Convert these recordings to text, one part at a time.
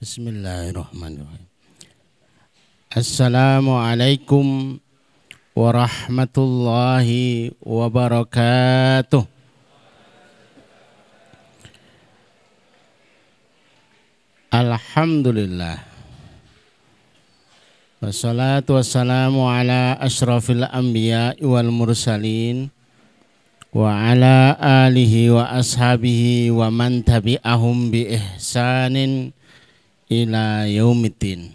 Bismillahirrahmanirrahim. Assalamualaikum warahmatullahi wabarakatuh. Alhamdulillah. Wassalatu wassalamu ala ashrafil anbiya wal mursalin wa ala alihi wa ashabihi wa man tabi'ahum bi ihsanin إلى يوم الدين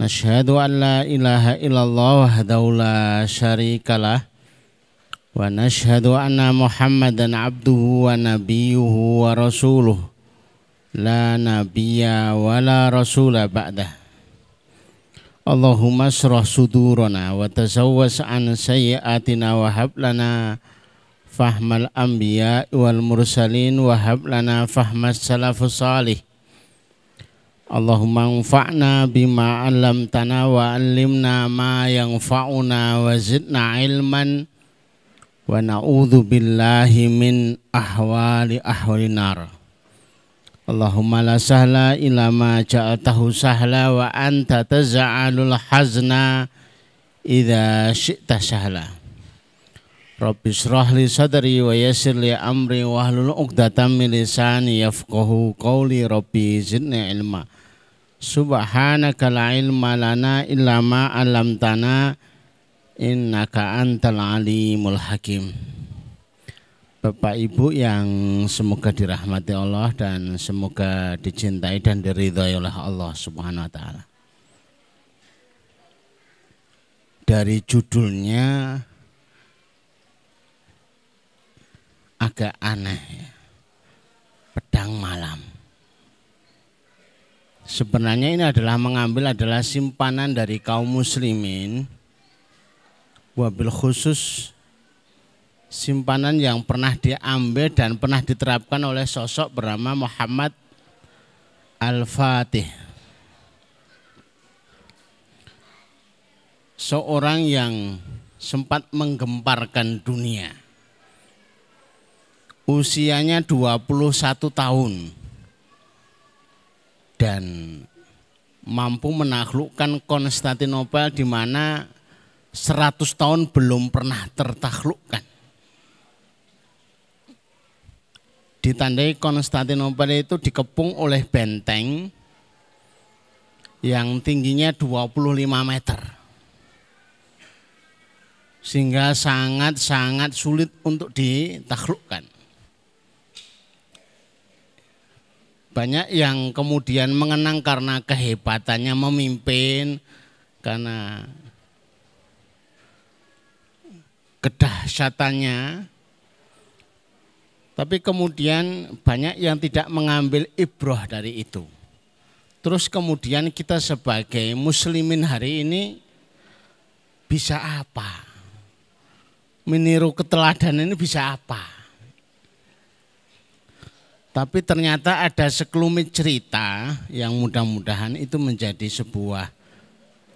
نشهد أن لا إله إلا الله وحده لا شريك له ونشهد أن محمدا عبده ونبيه ورسوله لا نبي ولا رسول بعده اللهم اشرح صدورنا وتزوس عن سيئاتنا وهب لنا فهم الأنبياء والمرسلين وهب لنا فهم السلف الصالح Allahumma anfa'na bima 'allamtana wa 'allimna ma yanfa'una wa zidna 'ilman wa na'udzu billahi min ahwali ahwali nar. Allahumma la sahla ila ma ja'atahu sahla wa anta taz'alul hazna idza syi'ta sahla. Rabbi syrah li sadri wa yassir li amri wa hlul uqdatan min lisani yafqahu qawli rabbi zidni ilma. Subhanaka la ilma lana illa ma 'allamtana innaka antal alimul hakim. Bapak Ibu yang semoga dirahmati Allah dan semoga dicintai dan diridhai oleh Allah Subhanahu wa taala. Dari judulnya agak aneh ya. Pedang malam Sebenarnya ini adalah mengambil adalah simpanan dari kaum muslimin wabil khusus simpanan yang pernah diambil dan pernah diterapkan oleh sosok bernama Muhammad Al-Fatih. Seorang yang sempat menggemparkan dunia. Usianya 21 tahun dan mampu menaklukkan Konstantinopel di mana 100 tahun belum pernah tertaklukkan. Ditandai Konstantinopel itu dikepung oleh benteng yang tingginya 25 meter. Sehingga sangat-sangat sulit untuk ditaklukkan. Banyak yang kemudian mengenang karena kehebatannya memimpin, karena kedahsyatannya. Tapi kemudian banyak yang tidak mengambil ibroh dari itu. Terus kemudian kita sebagai muslimin hari ini bisa apa? Meniru keteladanan ini bisa apa? Tapi ternyata ada sekelumit cerita yang mudah-mudahan itu menjadi sebuah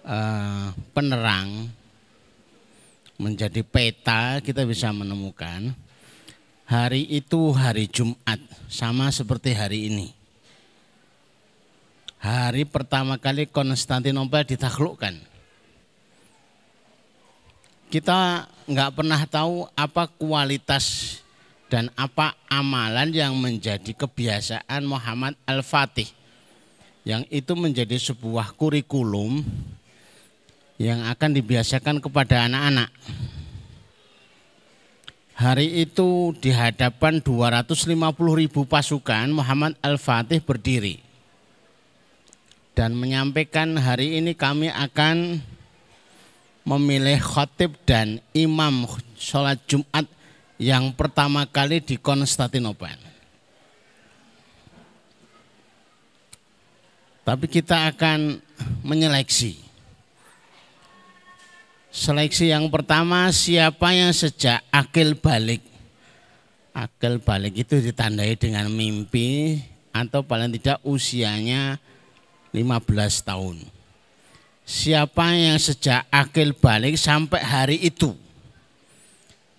uh, penerang, menjadi peta kita bisa menemukan. Hari itu hari Jumat, sama seperti hari ini. Hari pertama kali Konstantinopel ditaklukkan. Kita nggak pernah tahu apa kualitas dan apa amalan yang menjadi kebiasaan Muhammad Al-Fatih yang itu menjadi sebuah kurikulum yang akan dibiasakan kepada anak-anak. Hari itu di hadapan 250 ribu pasukan Muhammad Al-Fatih berdiri dan menyampaikan hari ini kami akan memilih khotib dan imam sholat Jumat yang pertama kali di Konstantinopel. Tapi kita akan menyeleksi. Seleksi yang pertama siapa yang sejak akil balik. Akil balik itu ditandai dengan mimpi atau paling tidak usianya 15 tahun. Siapa yang sejak akil balik sampai hari itu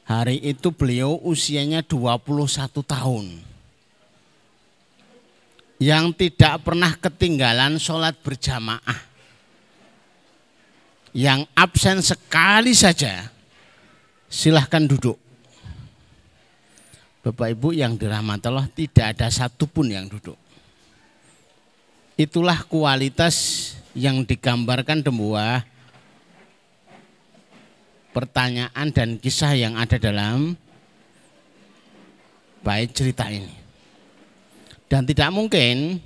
Hari itu beliau usianya 21 tahun. Yang tidak pernah ketinggalan sholat berjamaah. Yang absen sekali saja, silahkan duduk. Bapak Ibu yang dirahmat Allah tidak ada satupun yang duduk. Itulah kualitas yang digambarkan demuah pertanyaan dan kisah yang ada dalam baik cerita ini. Dan tidak mungkin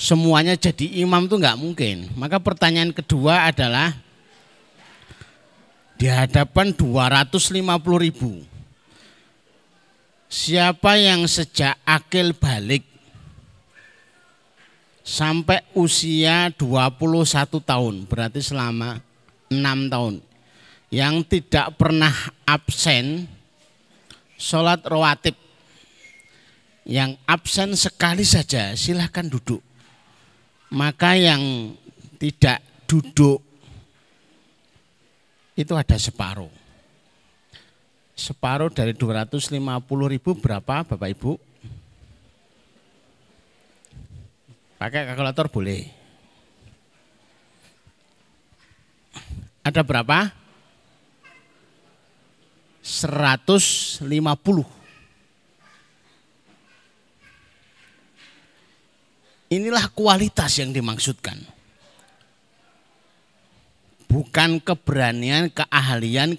semuanya jadi imam itu nggak mungkin. Maka pertanyaan kedua adalah di hadapan 250 ribu. Siapa yang sejak akil balik sampai usia 21 tahun, berarti selama 6 tahun yang tidak pernah absen sholat rawatib. Yang absen sekali saja silahkan duduk. Maka yang tidak duduk itu ada separuh. Separuh dari 250 ribu berapa Bapak Ibu? Pakai kalkulator boleh. Ada berapa? 150. Inilah kualitas yang dimaksudkan. Bukan keberanian, keahlian,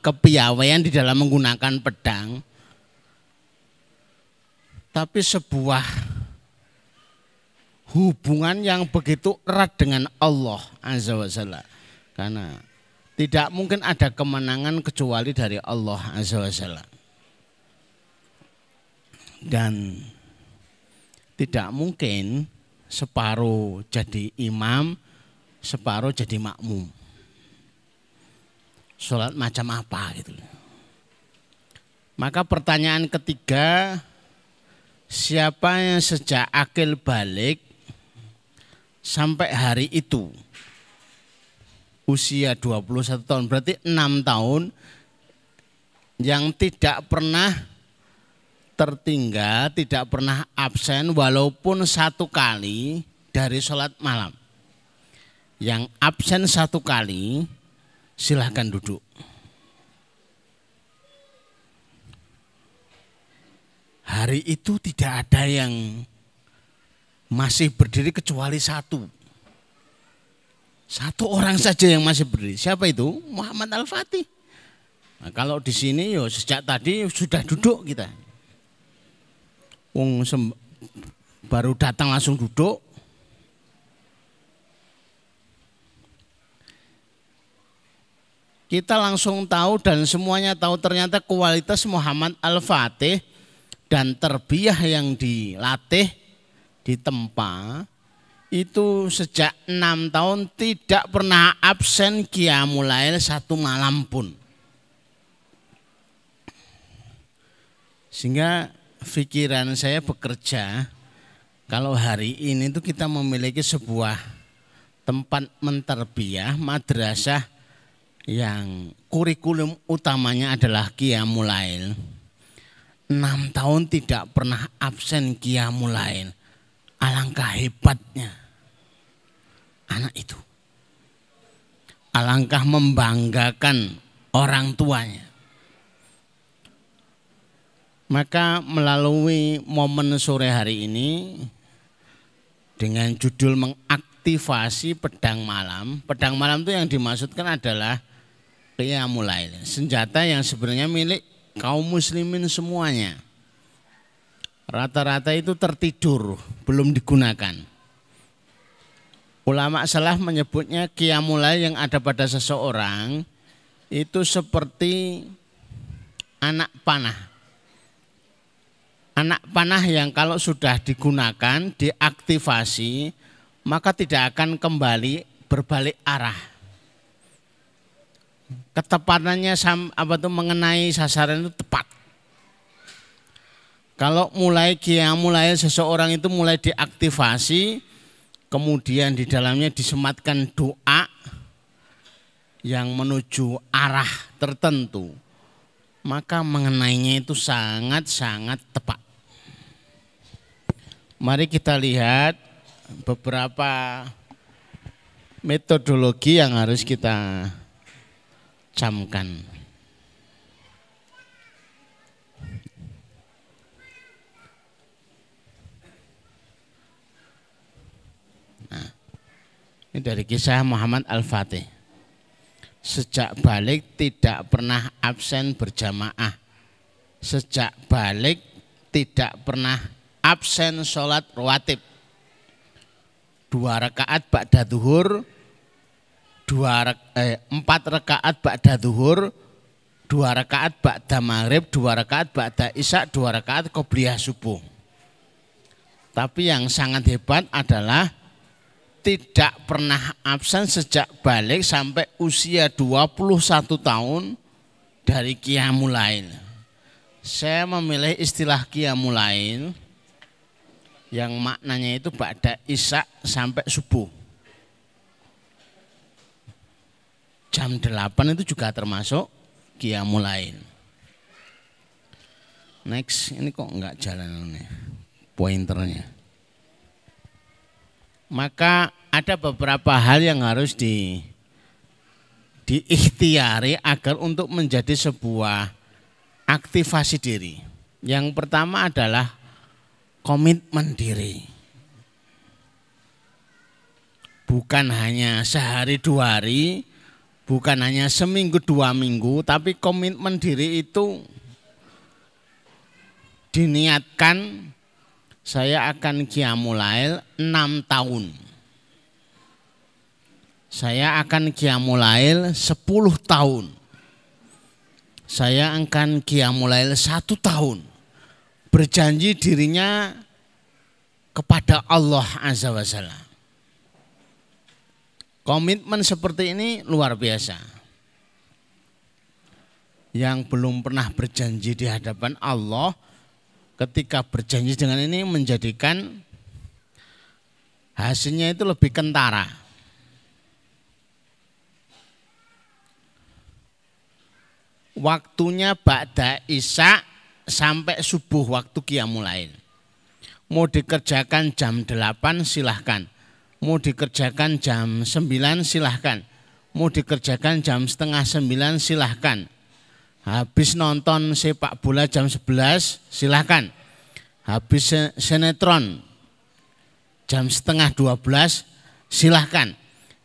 kepiawaian di dalam menggunakan pedang. Tapi sebuah hubungan yang begitu erat dengan Allah Azza wa Jalla. Karena tidak mungkin ada kemenangan kecuali dari Allah Azza wa Jalla. Dan tidak mungkin separuh jadi imam, separuh jadi makmum. Sholat macam apa gitu. Maka pertanyaan ketiga, siapa yang sejak akil balik sampai hari itu usia 21 tahun. Berarti 6 tahun yang tidak pernah tertinggal, tidak pernah absen walaupun satu kali dari sholat malam. Yang absen satu kali silahkan duduk. Hari itu tidak ada yang masih berdiri kecuali satu satu orang saja yang masih berdiri. Siapa itu? Muhammad Al-Fatih. Nah, kalau di sini yo sejak tadi sudah duduk kita. Wong baru datang langsung duduk. Kita langsung tahu dan semuanya tahu ternyata kualitas Muhammad Al-Fatih dan terbiah yang dilatih, di tempat itu sejak enam tahun tidak pernah absen Kia Lail satu malam pun. Sehingga pikiran saya bekerja kalau hari ini itu kita memiliki sebuah tempat menterbiah madrasah yang kurikulum utamanya adalah Kia Lail. Enam tahun tidak pernah absen Kia Lail Alangkah hebatnya anak itu. Alangkah membanggakan orang tuanya. Maka melalui momen sore hari ini dengan judul mengaktifasi pedang malam. Pedang malam itu yang dimaksudkan adalah mulai senjata yang sebenarnya milik kaum muslimin semuanya rata-rata itu tertidur, belum digunakan. Ulama salah menyebutnya kiamulai yang ada pada seseorang itu seperti anak panah. Anak panah yang kalau sudah digunakan, diaktifasi, maka tidak akan kembali berbalik arah. Ketepatannya apa itu mengenai sasaran itu tepat. Kalau mulai kia, mulai seseorang itu mulai diaktifasi, kemudian di dalamnya disematkan doa yang menuju arah tertentu, maka mengenainya itu sangat-sangat tepat. Mari kita lihat beberapa metodologi yang harus kita camkan. dari kisah Muhammad Al-Fatih. Sejak balik tidak pernah absen berjamaah. Sejak balik tidak pernah absen sholat rawatib. Dua rakaat ba'da duhur, dua, eh, empat rakaat ba'da duhur, dua rakaat ba'da maghrib, dua rakaat ba'da isya, dua rakaat qobliyah subuh. Tapi yang sangat hebat adalah tidak pernah absen sejak balik sampai usia 21 tahun dari Qiyamul lain. Saya memilih istilah Qiyamul lain yang maknanya itu pada isak sampai subuh. Jam 8 itu juga termasuk Qiyamul lain. Next, ini kok enggak jalan nih pointernya maka ada beberapa hal yang harus di diikhtiari agar untuk menjadi sebuah aktivasi diri. Yang pertama adalah komitmen diri. Bukan hanya sehari dua hari, bukan hanya seminggu dua minggu, tapi komitmen diri itu diniatkan saya akan kiamulail enam tahun. Saya akan kiamulail sepuluh tahun. Saya akan kiamulail satu tahun. Berjanji dirinya kepada Allah Azza wa Jalla. Komitmen seperti ini luar biasa. Yang belum pernah berjanji di hadapan Allah, ketika berjanji dengan ini menjadikan hasilnya itu lebih kentara. Waktunya Ba'da Isya sampai subuh waktu kiamul lain. Mau dikerjakan jam 8 silahkan. Mau dikerjakan jam 9 silahkan. Mau dikerjakan jam setengah 9 silahkan Habis nonton sepak bola jam 11, silakan. Habis sinetron jam setengah 12, silahkan.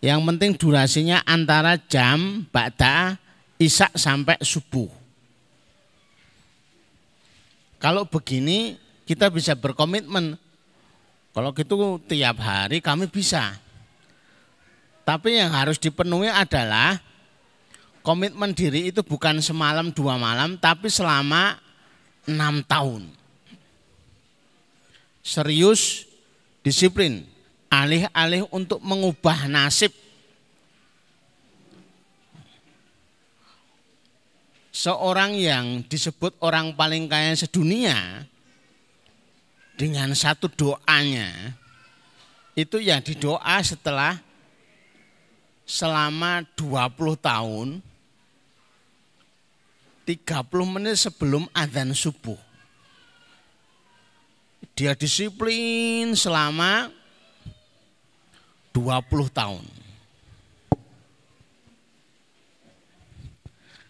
Yang penting durasinya antara jam bakda isak sampai subuh. Kalau begini kita bisa berkomitmen. Kalau gitu tiap hari kami bisa. Tapi yang harus dipenuhi adalah Komitmen diri itu bukan semalam dua malam, tapi selama enam tahun. Serius, disiplin, alih-alih untuk mengubah nasib. Seorang yang disebut orang paling kaya sedunia dengan satu doanya itu yang didoa setelah selama 20 tahun 30 menit sebelum azan subuh. Dia disiplin selama 20 tahun.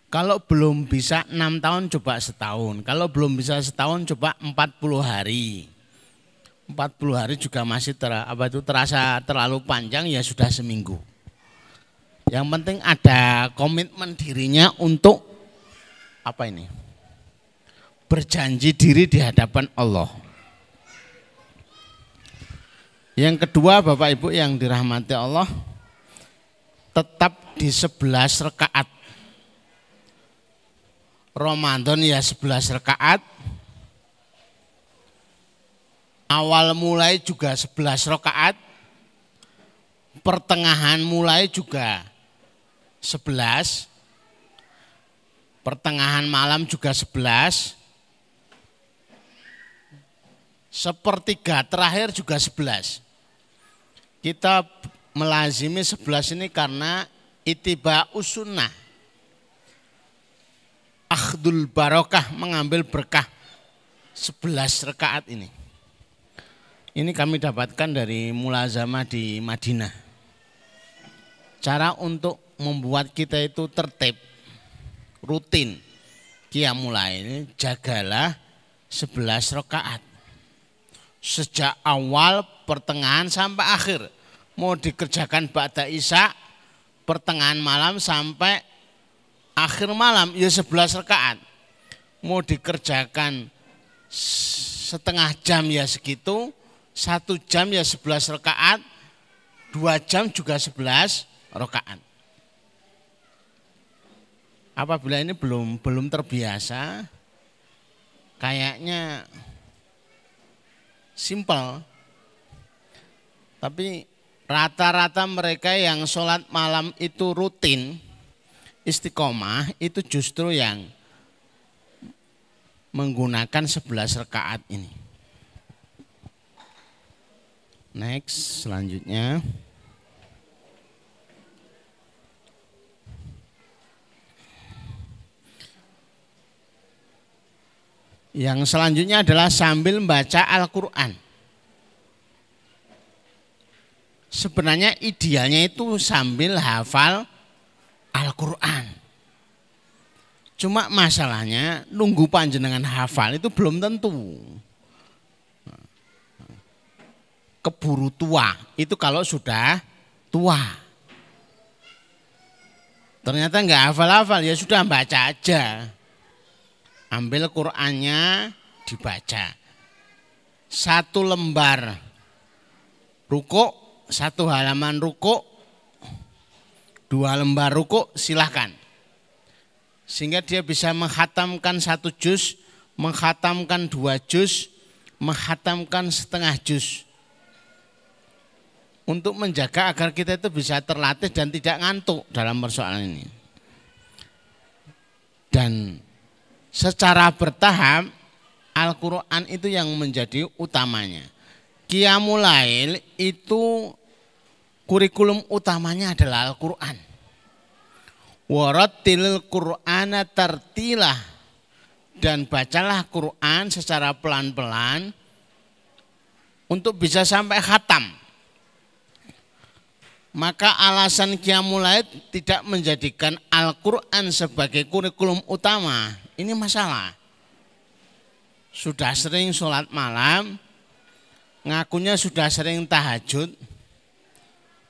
Kalau belum bisa 6 tahun coba setahun. Kalau belum bisa setahun coba 40 hari. 40 hari juga masih ter, apa itu terasa terlalu panjang ya sudah seminggu. Yang penting ada komitmen dirinya untuk apa ini? Berjanji diri di hadapan Allah. Yang kedua Bapak Ibu yang dirahmati Allah tetap di sebelas rakaat Ramadan ya sebelas rakaat Awal mulai juga sebelas rakaat. Pertengahan mulai juga 11 Pertengahan malam juga sebelas, Sepertiga terakhir juga sebelas. Kita melazimi sebelas ini karena itiba usunah, Akhdul barokah mengambil berkah sebelas rekaat ini. Ini kami dapatkan dari mulazama di Madinah. Cara untuk membuat kita itu tertib rutin dia mulai ini jagalah 11 rakaat sejak awal pertengahan sampai akhir mau dikerjakan ba'da isya pertengahan malam sampai akhir malam ya 11 rakaat mau dikerjakan setengah jam ya segitu satu jam ya 11 rakaat dua jam juga 11 rakaat apabila ini belum belum terbiasa kayaknya simpel tapi rata-rata mereka yang sholat malam itu rutin istiqomah itu justru yang menggunakan 11 rekaat ini. Next, selanjutnya. Yang selanjutnya adalah sambil membaca Al-Quran. Sebenarnya idealnya itu sambil hafal Al-Quran. Cuma masalahnya nunggu panjenengan hafal itu belum tentu. Keburu tua, itu kalau sudah tua. Ternyata enggak hafal-hafal, ya sudah baca aja. Ambil Qurannya dibaca. Satu lembar ruko, satu halaman ruko, dua lembar ruko silahkan. Sehingga dia bisa menghatamkan satu jus menghatamkan dua jus menghatamkan setengah jus Untuk menjaga agar kita itu bisa terlatih dan tidak ngantuk dalam persoalan ini. Dan secara bertahap Al-Quran itu yang menjadi utamanya. Kiamulail itu kurikulum utamanya adalah Al-Quran. al Qur'ana tertilah dan bacalah Quran secara pelan-pelan untuk bisa sampai khatam. Maka alasan Kiamulail tidak menjadikan Al-Quran sebagai kurikulum utama. Ini masalah. Sudah sering sholat malam, ngakunya sudah sering tahajud,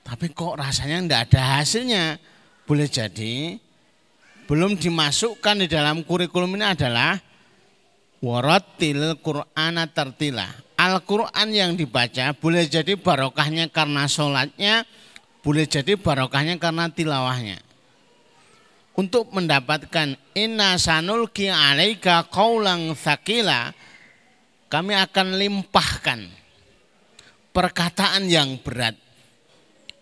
tapi kok rasanya tidak ada hasilnya. Boleh jadi belum dimasukkan di dalam kurikulum ini adalah waratil Qur'ana tertilah. Al-Quran yang dibaca boleh jadi barokahnya karena sholatnya, boleh jadi barokahnya karena tilawahnya untuk mendapatkan inna sanulki alaika kaulang sakila kami akan limpahkan perkataan yang berat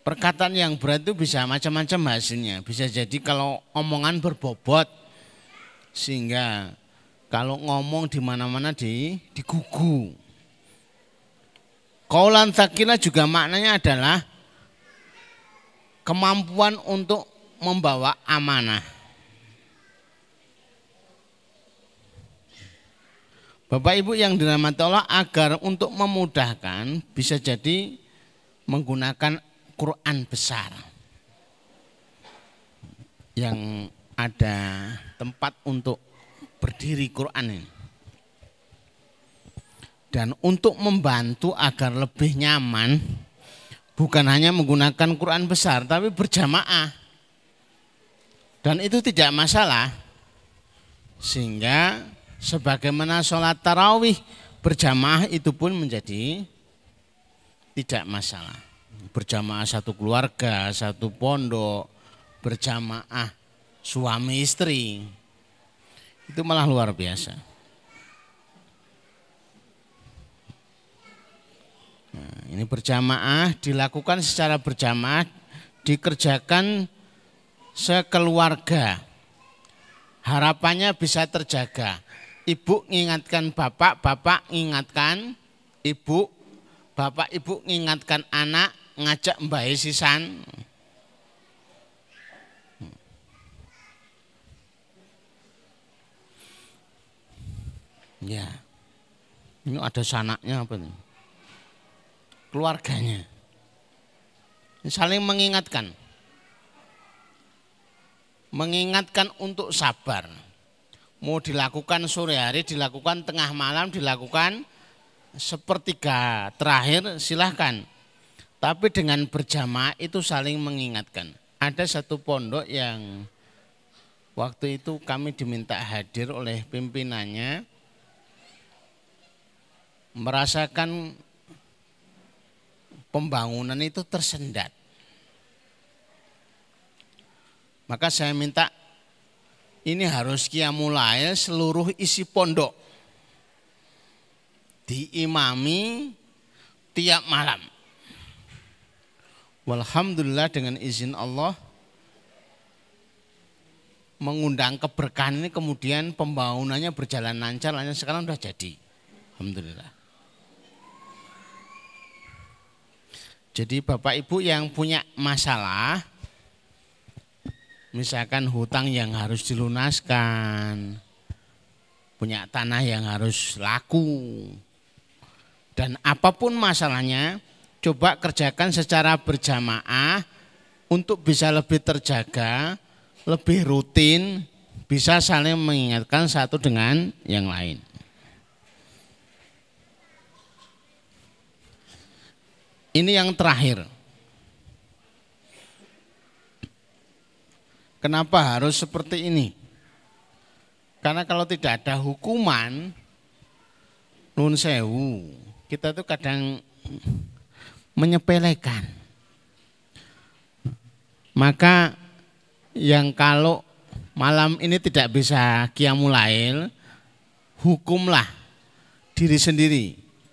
perkataan yang berat itu bisa macam-macam hasilnya bisa jadi kalau omongan berbobot sehingga kalau ngomong di mana-mana di digugu Kaulang sakila juga maknanya adalah kemampuan untuk membawa amanah. Bapak Ibu yang dirahmati Allah agar untuk memudahkan bisa jadi menggunakan Quran besar yang ada tempat untuk berdiri Quran ini. Dan untuk membantu agar lebih nyaman bukan hanya menggunakan Quran besar tapi berjamaah dan itu tidak masalah. Sehingga sebagaimana sholat tarawih berjamaah itu pun menjadi tidak masalah. Berjamaah satu keluarga, satu pondok, berjamaah suami istri. Itu malah luar biasa. Nah, ini berjamaah dilakukan secara berjamaah dikerjakan sekeluarga. Harapannya bisa terjaga. Ibu mengingatkan bapak, bapak mengingatkan ibu, bapak ibu mengingatkan anak, ngajak mbak sisan. Hmm. Ya. Ini ada sanaknya apa nih? Keluarganya. Saling mengingatkan mengingatkan untuk sabar. Mau dilakukan sore hari, dilakukan tengah malam, dilakukan sepertiga terakhir silahkan. Tapi dengan berjamaah itu saling mengingatkan. Ada satu pondok yang waktu itu kami diminta hadir oleh pimpinannya merasakan pembangunan itu tersendat. Maka saya minta ini harus kiamulail seluruh isi pondok. Diimami tiap malam. Alhamdulillah dengan izin Allah mengundang keberkahan ini kemudian pembangunannya berjalan lancar hanya sekarang sudah jadi. Alhamdulillah. Jadi Bapak Ibu yang punya masalah misalkan hutang yang harus dilunaskan, punya tanah yang harus laku. Dan apapun masalahnya, coba kerjakan secara berjamaah untuk bisa lebih terjaga, lebih rutin, bisa saling mengingatkan satu dengan yang lain. Ini yang terakhir. Kenapa harus seperti ini? Karena kalau tidak ada hukuman, nun sewu, kita tuh kadang menyepelekan. Maka yang kalau malam ini tidak bisa kiamulail, hukumlah diri sendiri.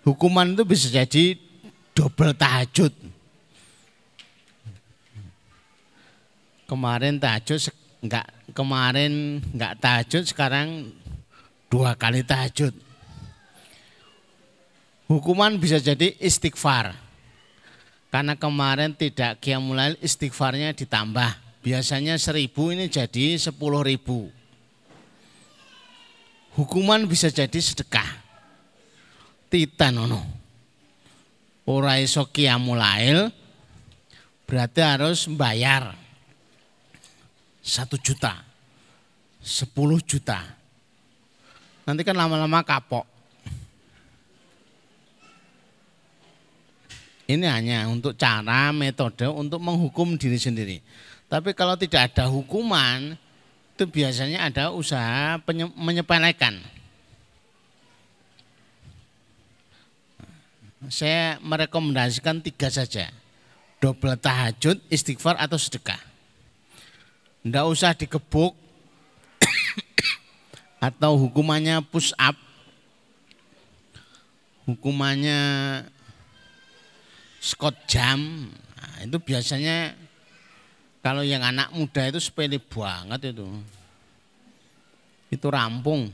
Hukuman itu bisa jadi double tahajud. kemarin tahajud enggak kemarin enggak tahajud sekarang dua kali tahajud. Hukuman bisa jadi istighfar. Karena kemarin tidak kiamulail istighfarnya ditambah. Biasanya seribu ini jadi sepuluh ribu. Hukuman bisa jadi sedekah. Titanono. Ora iso kiamulail berarti harus bayar satu juta, sepuluh juta. Nanti kan lama-lama kapok. Ini hanya untuk cara, metode untuk menghukum diri sendiri. Tapi kalau tidak ada hukuman, itu biasanya ada usaha menyepelekan. Saya merekomendasikan tiga saja. Double tahajud, istighfar atau sedekah ndak usah dikebuk atau hukumannya push up hukumannya Scott jam nah, itu biasanya kalau yang anak muda itu sepele banget itu itu rampung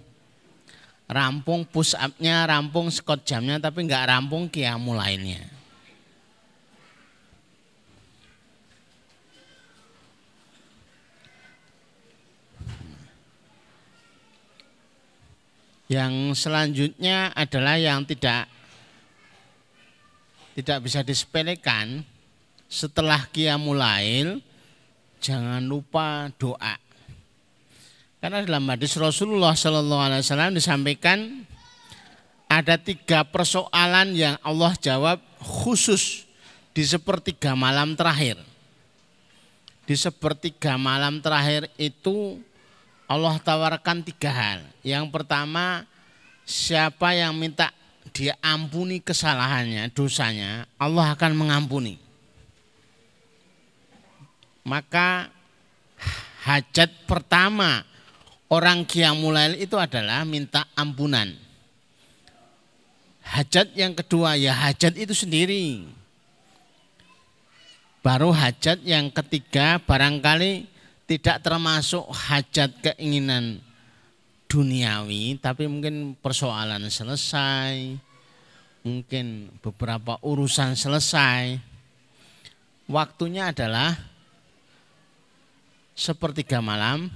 rampung push upnya rampung Scott jamnya tapi nggak rampung kiamu lainnya Yang selanjutnya adalah yang tidak tidak bisa disepelekan setelah kiamulail jangan lupa doa. Karena dalam hadis Rasulullah Shallallahu Alaihi Wasallam disampaikan ada tiga persoalan yang Allah jawab khusus di sepertiga malam terakhir. Di sepertiga malam terakhir itu Allah tawarkan tiga hal. Yang pertama, siapa yang minta dia ampuni kesalahannya, dosanya, Allah akan mengampuni. Maka hajat pertama orang kiamulail itu adalah minta ampunan. Hajat yang kedua ya hajat itu sendiri. Baru hajat yang ketiga barangkali tidak termasuk hajat keinginan duniawi tapi mungkin persoalan selesai mungkin beberapa urusan selesai waktunya adalah sepertiga malam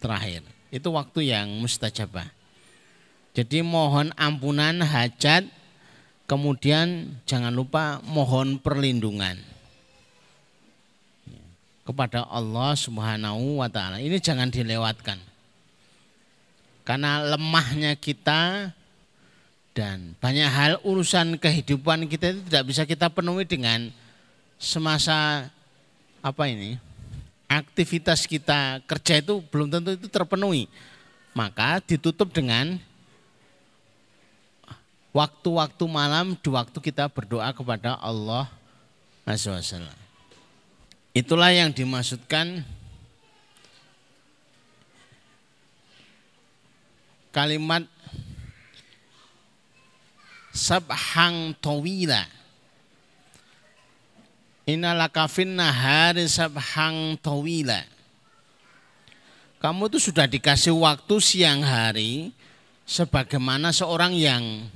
terakhir itu waktu yang mustajabah jadi mohon ampunan hajat kemudian jangan lupa mohon perlindungan kepada Allah Subhanahu wa taala. Ini jangan dilewatkan. Karena lemahnya kita dan banyak hal urusan kehidupan kita itu tidak bisa kita penuhi dengan semasa apa ini? aktivitas kita kerja itu belum tentu itu terpenuhi. Maka ditutup dengan waktu-waktu malam di waktu kita berdoa kepada Allah Subhanahu wa Itulah yang dimaksudkan kalimat sabhang towila Inalaka finna sabhang towila. Kamu itu sudah dikasih waktu siang hari sebagaimana seorang yang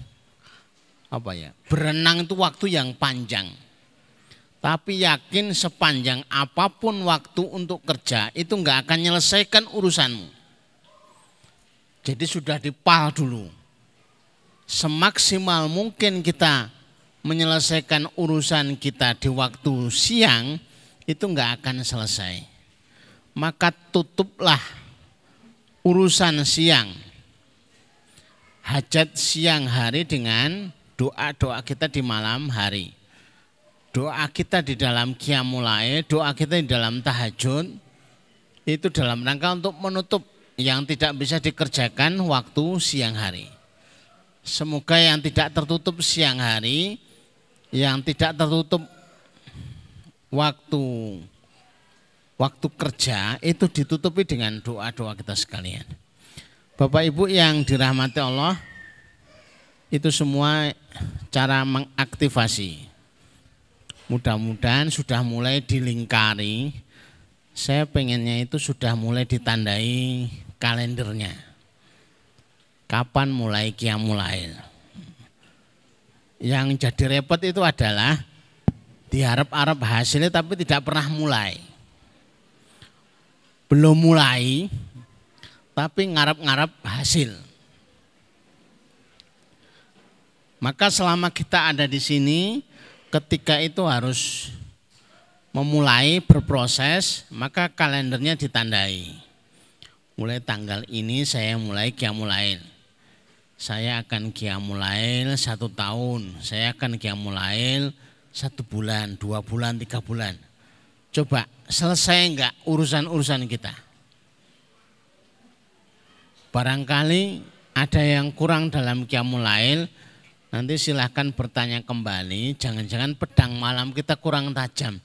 apa ya berenang itu waktu yang panjang. Tapi yakin sepanjang apapun waktu untuk kerja itu nggak akan menyelesaikan urusanmu. Jadi sudah dipal dulu. Semaksimal mungkin kita menyelesaikan urusan kita di waktu siang itu nggak akan selesai. Maka tutuplah urusan siang. Hajat siang hari dengan doa-doa kita di malam hari doa kita di dalam kiamulai, doa kita di dalam tahajud, itu dalam rangka untuk menutup yang tidak bisa dikerjakan waktu siang hari. Semoga yang tidak tertutup siang hari, yang tidak tertutup waktu waktu kerja itu ditutupi dengan doa-doa kita sekalian. Bapak Ibu yang dirahmati Allah, itu semua cara mengaktifasi mudah-mudahan sudah mulai dilingkari. Saya pengennya itu sudah mulai ditandai kalendernya. Kapan mulai kiamulail? Yang jadi repot itu adalah diharap-harap hasilnya tapi tidak pernah mulai. Belum mulai, tapi ngarap-ngarap hasil. Maka selama kita ada di sini, ketika itu harus memulai berproses, maka kalendernya ditandai. Mulai tanggal ini saya mulai kiamulail. Saya akan kiamulail satu tahun, saya akan kiamulail satu bulan, dua bulan, tiga bulan. Coba selesai enggak urusan-urusan kita? Barangkali ada yang kurang dalam kiamulail, Nanti silahkan bertanya kembali, jangan-jangan pedang malam kita kurang tajam.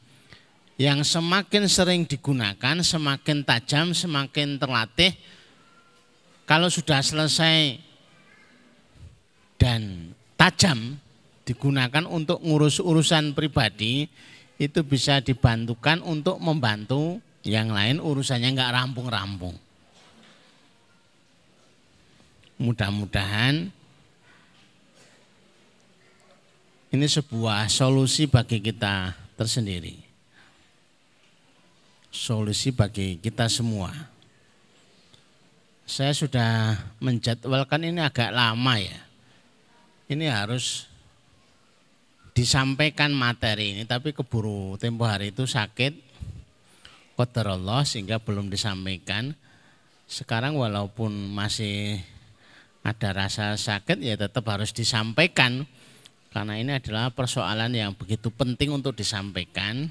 Yang semakin sering digunakan, semakin tajam, semakin terlatih. Kalau sudah selesai dan tajam digunakan untuk ngurus urusan pribadi, itu bisa dibantukan untuk membantu yang lain urusannya nggak rampung-rampung. Mudah-mudahan ini sebuah solusi bagi kita tersendiri. Solusi bagi kita semua. Saya sudah menjadwalkan ini agak lama ya. Ini harus disampaikan materi ini tapi keburu tempo hari itu sakit kotor Allah sehingga belum disampaikan. Sekarang walaupun masih ada rasa sakit ya tetap harus disampaikan karena ini adalah persoalan yang begitu penting untuk disampaikan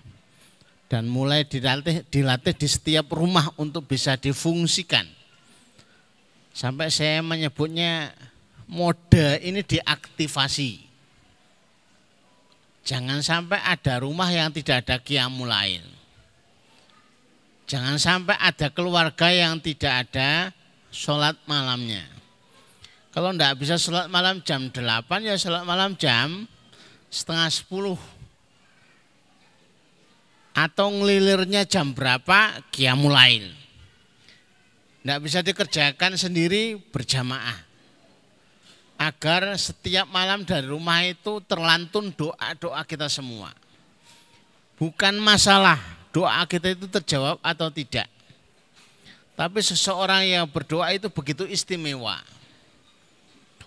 dan mulai dilatih, dilatih di setiap rumah untuk bisa difungsikan. Sampai saya menyebutnya mode ini diaktifasi. Jangan sampai ada rumah yang tidak ada kiamul lain. Jangan sampai ada keluarga yang tidak ada sholat malamnya. Kalau tidak bisa sholat malam jam 8 ya sholat malam jam setengah 10. Atau ngelilirnya jam berapa kiamulain. Tidak bisa dikerjakan sendiri berjamaah. Agar setiap malam dari rumah itu terlantun doa-doa kita semua. Bukan masalah doa kita itu terjawab atau tidak. Tapi seseorang yang berdoa itu begitu istimewa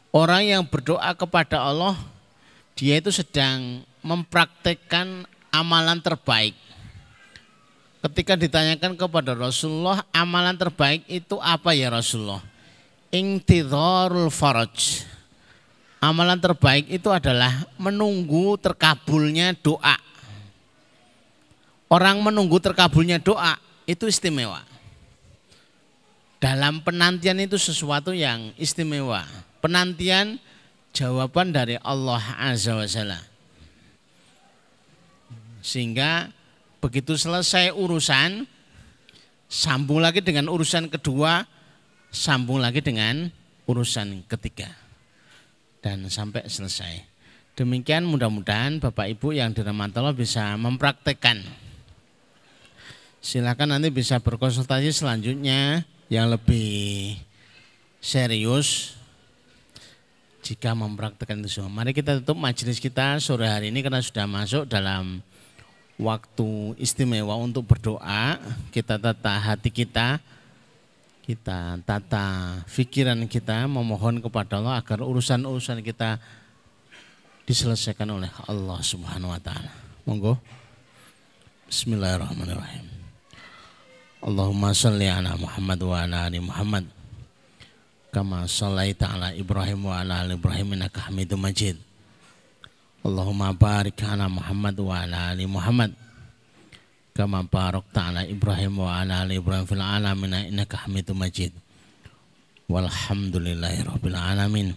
Orang yang berdoa kepada Allah, dia itu sedang mempraktekkan amalan terbaik. Ketika ditanyakan kepada Rasulullah, amalan terbaik itu apa ya Rasulullah? Intidharul faraj. Amalan terbaik itu adalah menunggu terkabulnya doa. Orang menunggu terkabulnya doa itu istimewa. Dalam penantian itu sesuatu yang istimewa penantian jawaban dari Allah Azza wa Jalla. Sehingga begitu selesai urusan, sambung lagi dengan urusan kedua, sambung lagi dengan urusan ketiga. Dan sampai selesai. Demikian mudah-mudahan Bapak Ibu yang dirahmati Allah bisa mempraktekkan. Silakan nanti bisa berkonsultasi selanjutnya yang lebih serius jika mempraktekkan itu semua. Mari kita tutup majelis kita sore hari ini karena sudah masuk dalam waktu istimewa untuk berdoa. Kita tata hati kita, kita tata pikiran kita memohon kepada Allah agar urusan-urusan kita diselesaikan oleh Allah Subhanahu wa taala. Monggo. Bismillahirrahmanirrahim. Allahumma salli ala Muhammad wa ala ali Muhammad kama shalaita ala Ibrahim wa ala ali Ibrahim innaka Hamidum Majid. Allahumma barik ala Muhammad wa ala ali Muhammad kama barakta ala Ibrahim wa ala ali Ibrahim fil alamin innaka Hamidum Majid. Walhamdulillahi rabbil alamin.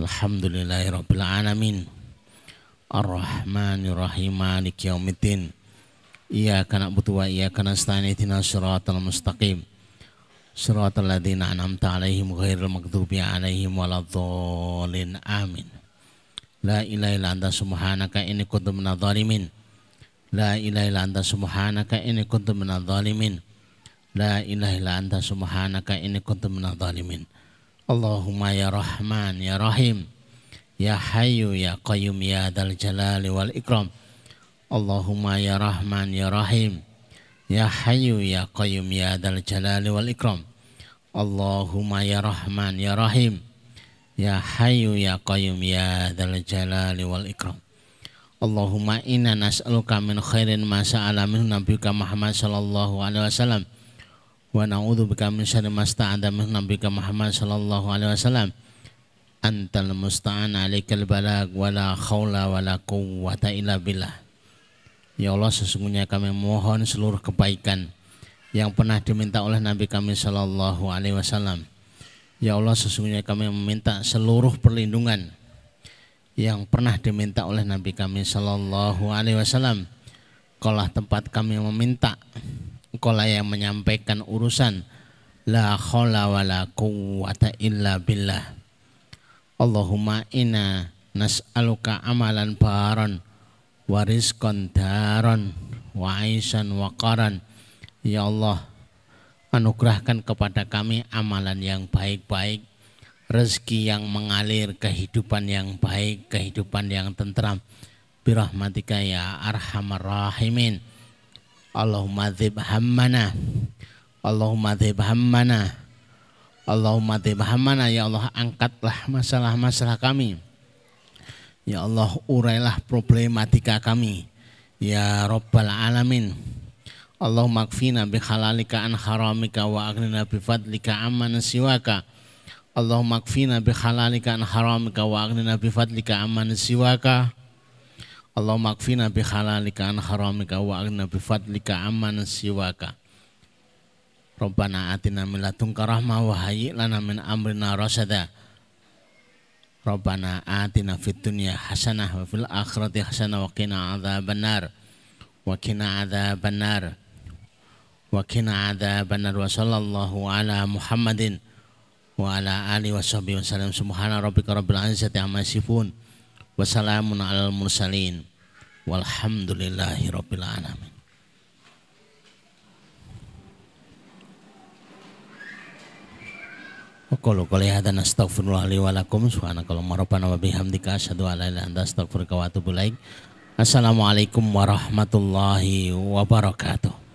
Alhamdulillahi rabbil alamin. Ar-Rahmanir Rahim Maliki yaumiddin. Iyyaka na'budu wa iyyaka nasta'in ihdinas siratal mustaqim. Suratul ladzina an'amta alaihim ghairil maghdubi alaihim waladhdallin. Amin. La ilaha illa anta subhanaka inni kuntu minadh dhalimin. La ilaha illa anta subhanaka inni kuntu minadh dhalimin. La ilaha illa anta subhanaka inni kuntu minadh dhalimin. Allahumma ya Rahman ya Rahim. Ya Hayyu ya Qayyum ya Dzal Jalali wal Ikram. Allahumma ya Rahman ya Rahim. Ya Hayyu Ya Qayyum Ya Dal Jalali Wal Ikram Allahumma Ya Rahman Ya Rahim Ya Hayyu Ya Qayyum Ya Dal Jalali Wal Ikram Allahumma inna nas'aluka min khairin ma sa'ala minhu nabiyuka Muhammad sallallahu alaihi wasallam wa na'udzu bika min syarri ma sta'ada minhu nabiyuka Muhammad sallallahu alaihi wasallam antal musta'an alaikal balag wala khawla wala quwwata illa billah Ya Allah sesungguhnya kami mohon seluruh kebaikan yang pernah diminta oleh Nabi kami Shallallahu Alaihi Wasallam. Ya Allah sesungguhnya kami meminta seluruh perlindungan yang pernah diminta oleh Nabi kami Shallallahu Alaihi Wasallam. Kolah tempat kami meminta, kolah yang menyampaikan urusan la khola wa la quwata illa billah. Allahumma inna nas'aluka amalan baron waris daron, waisan wakaran ya Allah anugerahkan kepada kami amalan yang baik-baik rezeki yang mengalir kehidupan yang baik kehidupan yang tentram birahmatika ya arhamar rahimin Allahumma dzib hammana Allahumma dzib hammana Allahumma dzib hammana ya Allah angkatlah masalah-masalah kami Ya Allah urailah problematika kami. Ya Rabbal Alamin. Allah makfina bi halalika an haramika wa agnina bi fadlika amman siwaka. Allah makfina bi halalika an haramika wa agnina bi fadlika amman siwaka. Allah makfina bi halalika an haramika wa agnina bi fadlika amman siwaka. Rabbana atina min ladunka rahmah wa hayyi lana min amrina rasyada. Rabbana atina fid dunya hasanah wa fil akhirati hasanah wa qina adzabannar wa qina adzabannar wa qina adzabannar wa sallallahu ala Muhammadin wa ala alihi wa sahbihi wa sallam subhana rabbika rabbil izzati amma yasifun wa salamun alal mursalin walhamdulillahi rabbil alamin Kalau qawli hadha nastaghfirullah li wa lakum subhanakallahumma rabbana wa bihamdika asyhadu ala la anda illa wa atubu Assalamualaikum warahmatullahi wabarakatuh.